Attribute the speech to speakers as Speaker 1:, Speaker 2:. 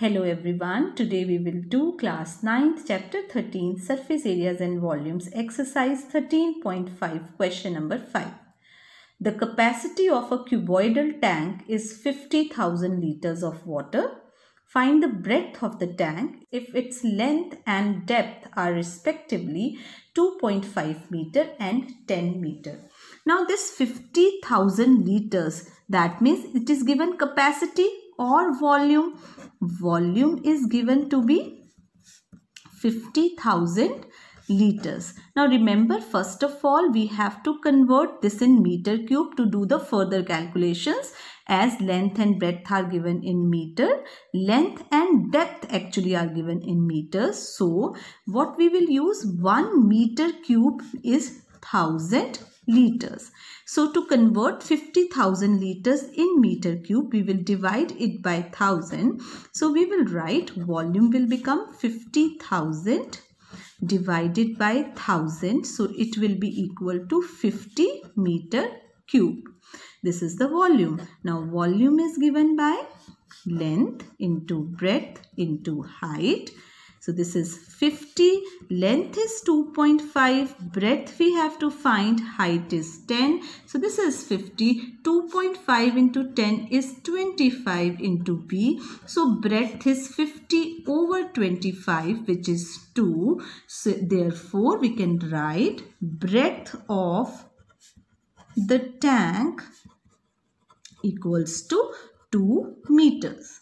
Speaker 1: Hello everyone, today we will do class 9th chapter 13 surface areas and volumes exercise 13.5 question number 5. The capacity of a cuboidal tank is 50,000 liters of water. Find the breadth of the tank if its length and depth are respectively 2.5 meter and 10 meter. Now this 50,000 liters that means it is given capacity or volume volume is given to be 50,000 liters. Now remember first of all we have to convert this in meter cube to do the further calculations as length and breadth are given in meter. Length and depth actually are given in meters. So what we will use 1 meter cube is 1000 liters. So to convert 50,000 liters in meter cube, we will divide it by 1000. So we will write volume will become 50,000 divided by 1000. So it will be equal to 50 meter cube. This is the volume. Now volume is given by length into breadth into height so this is 50. Length is 2.5. Breadth we have to find. Height is 10. So this is 50. 2.5 into 10 is 25 into B. So breadth is 50 over 25 which is 2. So therefore we can write breadth of the tank equals to 2 meters.